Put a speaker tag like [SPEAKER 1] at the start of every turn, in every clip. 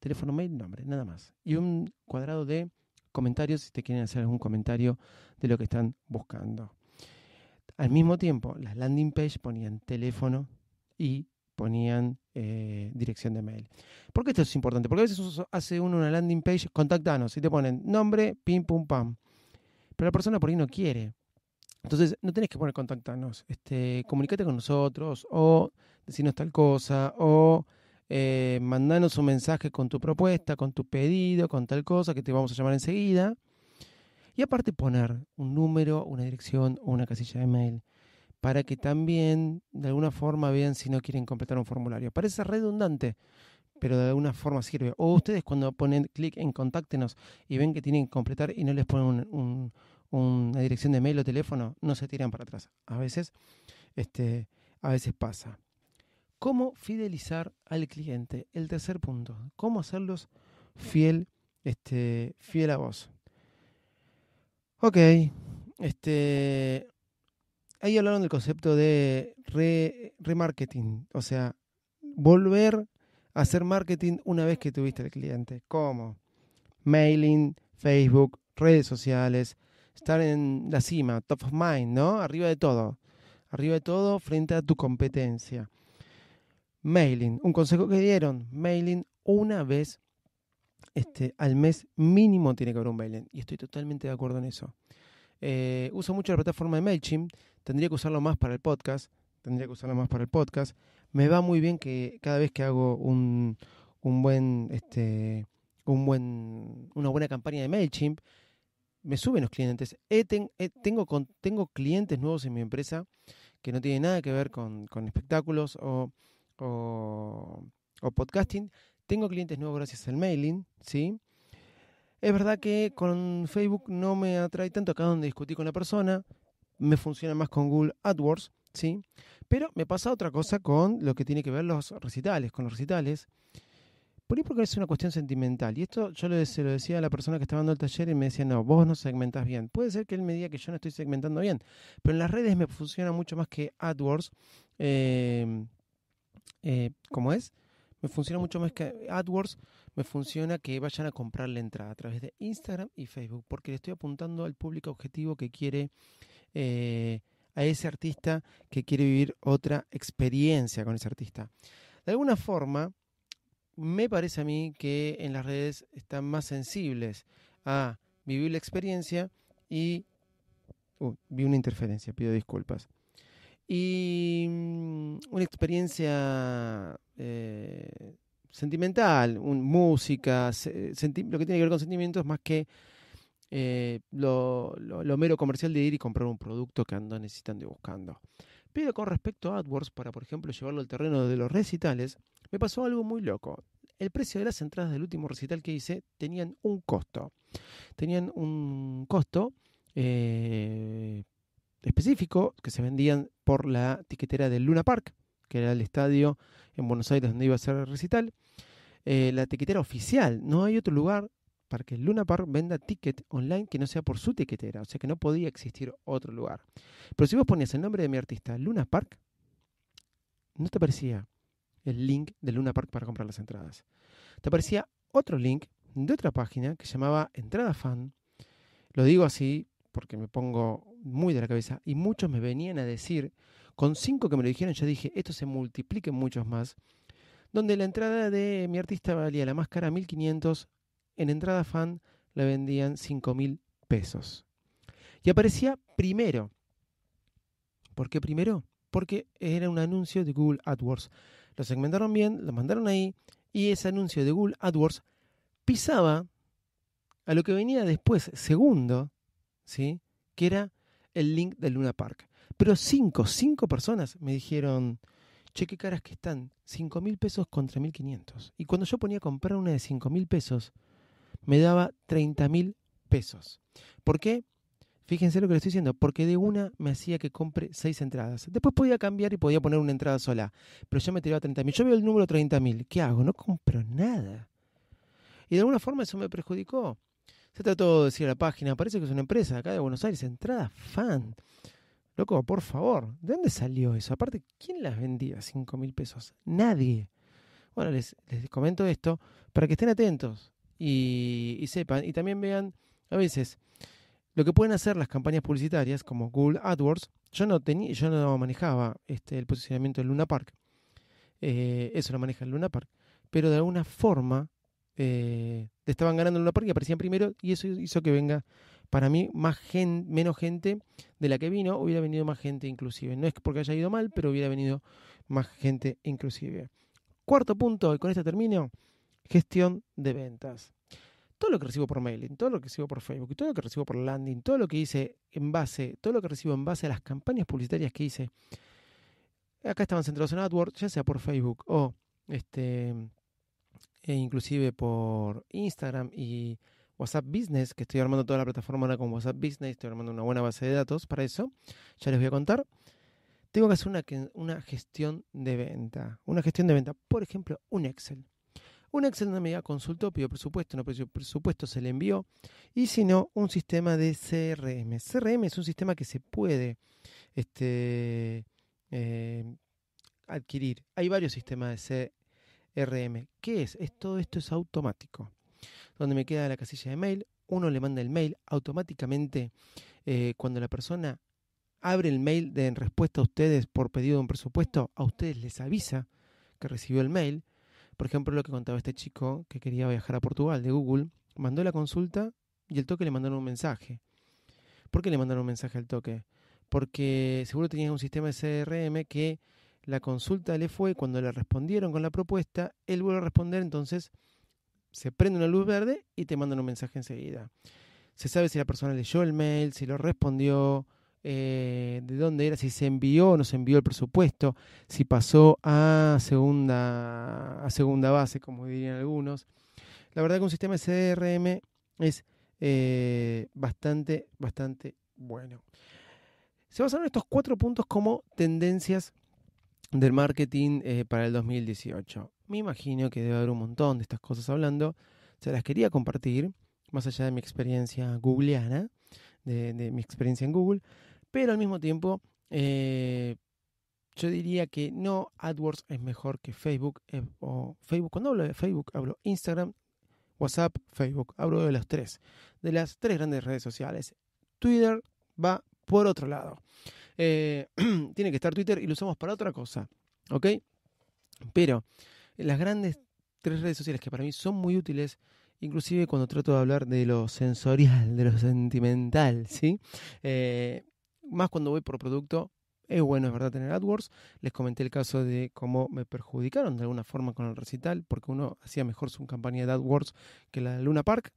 [SPEAKER 1] teléfono, mail, nombre, nada más. Y mm. un cuadrado de comentarios si te quieren hacer algún comentario de lo que están buscando. Al mismo tiempo, las landing page ponían teléfono y ponían eh, dirección de mail. ¿Por qué esto es importante? Porque a veces hace uno una landing page, contactanos y te ponen nombre, pim, pum, pam. Pero la persona por ahí no quiere. Entonces, no tenés que poner contactanos. Este, comunicate con nosotros o decirnos tal cosa o eh, mandanos un mensaje con tu propuesta, con tu pedido, con tal cosa, que te vamos a llamar enseguida. Y aparte poner un número, una dirección o una casilla de mail para que también de alguna forma vean si no quieren completar un formulario. Parece redundante, pero de alguna forma sirve. O ustedes cuando ponen clic en contáctenos y ven que tienen que completar y no les ponen una dirección de mail o teléfono, no se tiran para atrás. A veces, este, a veces pasa cómo fidelizar al cliente. El tercer punto, cómo hacerlos fiel, este, fiel a vos. Ok, este, ahí hablaron del concepto de remarketing, o sea, volver a hacer marketing una vez que tuviste el cliente. ¿Cómo? Mailing, Facebook, redes sociales, estar en la cima, top of mind, ¿no? Arriba de todo, arriba de todo frente a tu competencia mailing. Un consejo que dieron, mailing una vez este, al mes mínimo tiene que haber un mailing. Y estoy totalmente de acuerdo en eso. Eh, uso mucho la plataforma de MailChimp. Tendría que usarlo más para el podcast. Tendría que usarlo más para el podcast. Me va muy bien que cada vez que hago un, un buen, este, un buen, una buena campaña de MailChimp, me suben los clientes. tengo, tengo clientes nuevos en mi empresa que no tienen nada que ver con espectáculos o o, o podcasting. Tengo clientes nuevos gracias al mailing, ¿sí? Es verdad que con Facebook no me atrae tanto acá donde discutí con la persona, me funciona más con Google AdWords, ¿sí? Pero me pasa otra cosa con lo que tiene que ver los recitales, con los recitales. Por ahí porque es una cuestión sentimental. Y esto yo se lo decía a la persona que estaba dando el taller y me decía, no, vos no segmentas bien. Puede ser que él me diga que yo no estoy segmentando bien, pero en las redes me funciona mucho más que AdWords. Eh, eh, ¿cómo es, me funciona mucho más que AdWords, me funciona que vayan a comprar la entrada a través de Instagram y Facebook, porque le estoy apuntando al público objetivo que quiere, eh, a ese artista que quiere vivir otra experiencia con ese artista. De alguna forma, me parece a mí que en las redes están más sensibles a vivir la experiencia y... Uh, vi una interferencia, pido disculpas. Y mm, una experiencia eh, sentimental, música, lo que tiene que ver con sentimientos más que eh, lo, mero comercial de ir y comprar un producto que andan necesitando y buscando. Pero con respecto a AdWords, para por ejemplo llevarlo al terreno de los recitales, me pasó algo muy loco. El precio de las entradas del último recital que hice tenían un costo. Tenían un costo eh, específico que se vendían por la tiquetera de Luna Park, que era el estadio en Buenos Aires donde iba a ser el recital. Eh, la tiquetera oficial, no hay otro lugar para que Luna Park venda ticket online que no sea por su tiquetera, o sea que no podía existir otro lugar. Pero si vos ponías el nombre de mi artista, Luna Park, no te aparecía el link de Luna Park para comprar las entradas. Te aparecía otro link de otra página que se llamaba Entrada Fan. Lo digo así porque me pongo muy de la cabeza y muchos me venían a decir, con cinco que me lo dijeron, ya dije, esto se multiplique muchos más, donde la entrada de mi artista valía la máscara 1500, en entrada fan la vendían 5000 pesos. Y aparecía primero. ¿Por qué primero? Porque era un anuncio de Google AdWords. Lo segmentaron bien, lo mandaron ahí y ese anuncio de Google AdWords pisaba a lo que venía después, segundo, ¿sí? que era el link del Luna Park. Pero cinco, cinco personas me dijeron, che, caras que están, cinco mil pesos contra 1.500. Y cuando yo ponía a comprar una de cinco mil pesos, me daba 30 mil pesos. ¿Por qué? Fíjense lo que les estoy diciendo, porque de una me hacía que compre seis entradas. Después podía cambiar y podía poner una entrada sola, pero ya me tiraba mil. Yo veo el número 30.000, ¿qué hago? No compro nada. Y de alguna forma eso me perjudicó. Se trató de decir a la página, parece que es una empresa acá de Buenos Aires, entrada fan. Loco, por favor, ¿de dónde salió eso? Aparte, ¿quién las vendía 5 mil pesos? Nadie. Bueno, les, comento esto para que estén atentos y, sepan, y también vean a veces lo que pueden hacer las campañas publicitarias como Google AdWords. Yo no, tenía, yo no manejaba este, el posicionamiento de Luna Park. Eh, eso lo maneja el Luna Park. Pero de alguna forma eh, estaban ganando en una parte y aparecían primero y eso hizo que venga para mí más menos gente de la que vino, hubiera venido más gente inclusive. No es porque haya ido mal, pero hubiera venido más gente inclusive. Cuarto punto, y con este termino, gestión de ventas. Todo lo que recibo por mailing, todo lo que recibo por Facebook, todo lo que recibo por landing, todo lo que hice en base, todo lo que recibo en base a las campañas publicitarias que hice, acá estaban centrados en AdWords, ya sea por Facebook o este, e inclusive por Instagram y WhatsApp Business, que estoy armando toda la plataforma ahora con WhatsApp Business, estoy armando una buena base de datos para eso, ya les voy a contar. Tengo que hacer una, una gestión de venta, una gestión de venta, por ejemplo, un Excel. Un Excel donde me diga consultó, pidió presupuesto, no pidió presupuesto, se le envió. Y si no, un sistema de CRM. CRM es un sistema que se puede este, eh, adquirir. Hay varios sistemas de CRM RM. ¿Qué es? Todo esto es automático. Donde me queda la casilla de mail, uno le manda el mail automáticamente eh, cuando la persona abre el mail de en respuesta a ustedes por pedido de un presupuesto, a ustedes les avisa que recibió el mail. Por ejemplo, lo que contaba este chico que quería viajar a Portugal de Google, mandó la consulta y el toque le mandaron un mensaje. ¿Por qué le mandaron un mensaje al toque? Porque seguro tenían un sistema de CRM que la consulta le fue, cuando le respondieron con la propuesta, él vuelve a responder, entonces se prende una luz verde y te mandan un mensaje enseguida. Se sabe si la persona leyó el mail, si lo respondió, eh, de dónde era, si se envió o no se envió el presupuesto, si pasó a segunda, a segunda base, como dirían algunos. La verdad que un sistema CRM es eh, bastante, bastante bueno. Se basaron estos cuatro puntos como tendencias del marketing eh, para el 2018. Me imagino que debe haber un montón de estas cosas hablando. Se las quería compartir, más allá de mi experiencia googleana, de, mi experiencia en Google, pero al mismo tiempo eh, yo diría que no AdWords es mejor que Facebook eh, Facebook. Cuando hablo de Facebook hablo Instagram, WhatsApp, Facebook. Hablo de las tres, de las tres grandes redes sociales. Twitter va por otro lado. Eh, tiene que estar Twitter y lo usamos para otra cosa. ¿Ok? Pero eh, las grandes tres redes sociales que para mí son muy útiles, inclusive cuando trato de hablar de lo sensorial, de lo sentimental, ¿sí? Eh, más cuando voy por producto, es bueno, es verdad, tener AdWords. Les comenté el caso de cómo me perjudicaron de alguna forma con el recital, porque uno hacía mejor su campaña de AdWords que la de Luna Park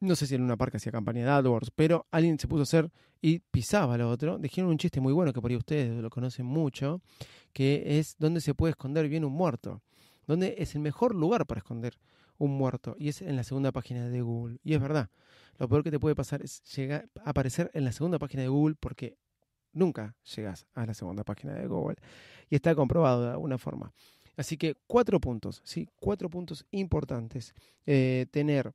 [SPEAKER 1] no sé si en una parca hacía campaña de AdWords, pero alguien se puso a hacer y pisaba al otro. Dijeron un chiste muy bueno que por ahí ustedes lo conocen mucho, que es dónde se puede esconder bien un muerto. Dónde es el mejor lugar para esconder un muerto. Y es en la segunda página de Google. Y es verdad, lo peor que te puede pasar es llegar, a aparecer en la segunda página de Google porque nunca llegas a la segunda página de Google. Y está comprobado de alguna forma. Así que cuatro puntos, ¿sí? Cuatro puntos importantes. Eh, tener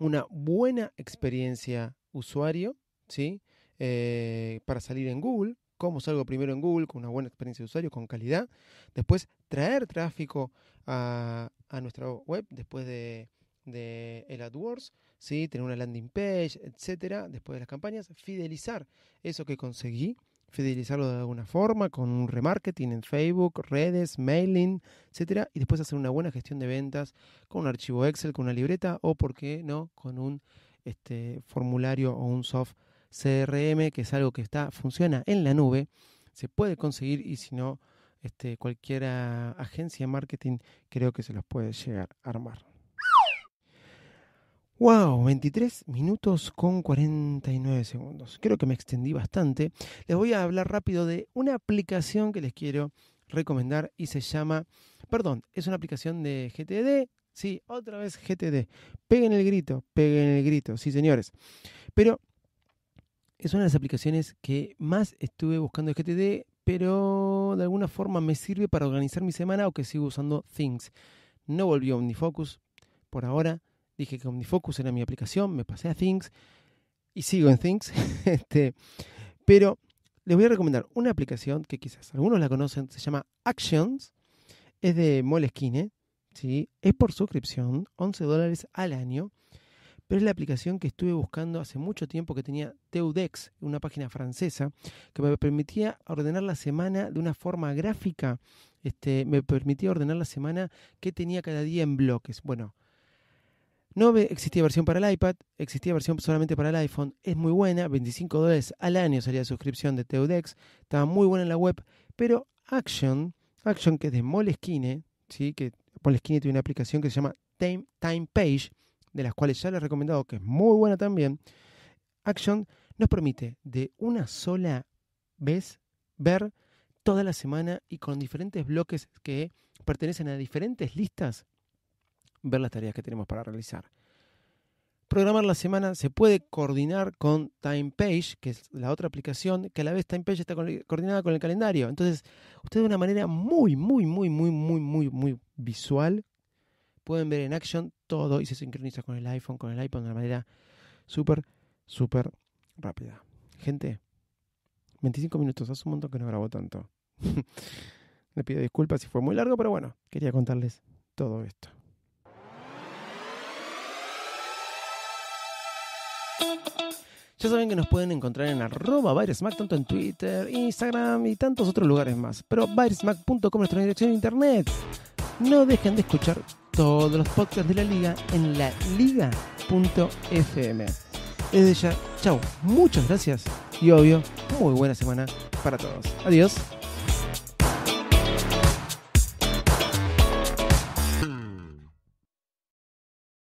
[SPEAKER 1] una buena experiencia usuario, ¿sí? Eh, para salir en Google, cómo salgo primero en Google, con una buena experiencia de usuario, con calidad. Después, traer tráfico a, nuestra web después de, el AdWords, ¿sí? tener una landing page, etcétera, después de las campañas, fidelizar eso que conseguí fidelizarlo de alguna forma con un remarketing en Facebook, redes, mailing, etcétera, y después hacer una buena gestión de ventas con un archivo Excel, con una libreta o por qué no con un este, formulario o un soft CRM, que es algo que está funciona en la nube, se puede conseguir y si no este, cualquier agencia de marketing creo que se los puede llegar a armar. Wow, 23 minutos con 49 segundos. Creo que me extendí bastante. Les voy a hablar rápido de una aplicación que les quiero recomendar y se llama, perdón, es una aplicación de GTD. Sí, otra vez GTD. Peguen el grito, peguen el grito, sí señores. Pero es una de las aplicaciones que más estuve buscando de GTD, pero de alguna forma me sirve para organizar mi semana o que sigo usando Things. No volvió Omnifocus por ahora Dije que OmniFocus era mi aplicación, me pasé a Things y sigo en Things. este, pero les voy a recomendar una aplicación que quizás algunos la conocen, se llama Actions, es de Moleskine, ¿eh? ¿sí? es por suscripción, 11 dólares al año, pero es la aplicación que estuve buscando hace mucho tiempo que tenía Teudex, una página francesa, que me permitía ordenar la semana de una forma gráfica, este, me permitía ordenar la semana que tenía cada día en bloques. Bueno, no existía versión para el iPad, existía versión solamente para el iPhone. Es muy buena, 25 dólares al año sería la suscripción de Teudex. Estaba muy buena en la web, pero Action, Action que es de Moleskine, ¿sí? que Moleskine tiene una aplicación que se llama Time, Time Page, de las cuales ya les he recomendado que es muy buena también. Action nos permite de una sola vez ver toda la semana y con diferentes bloques que pertenecen a diferentes listas ver las tareas que tenemos para realizar. Programar la semana se puede coordinar con TimePage, que es la otra aplicación, que a la vez TimePage está coordinada con el calendario. Entonces, ustedes de una manera muy, muy, muy, muy, muy, muy, muy visual pueden ver en action todo y se sincroniza con el iPhone, con el iPhone de una manera súper, súper rápida. Gente, 25 minutos, hace un montón que no grabo tanto. Le pido disculpas si fue muy largo, pero bueno, quería contarles todo esto. Ya saben que nos pueden encontrar en arroba tanto en Twitter, Instagram y tantos otros lugares más. Pero es nuestra dirección de internet. No dejen de escuchar todos los podcasts de la liga en laliga.fm. Desde ya, chao, muchas gracias y obvio, muy buena semana para todos. Adiós.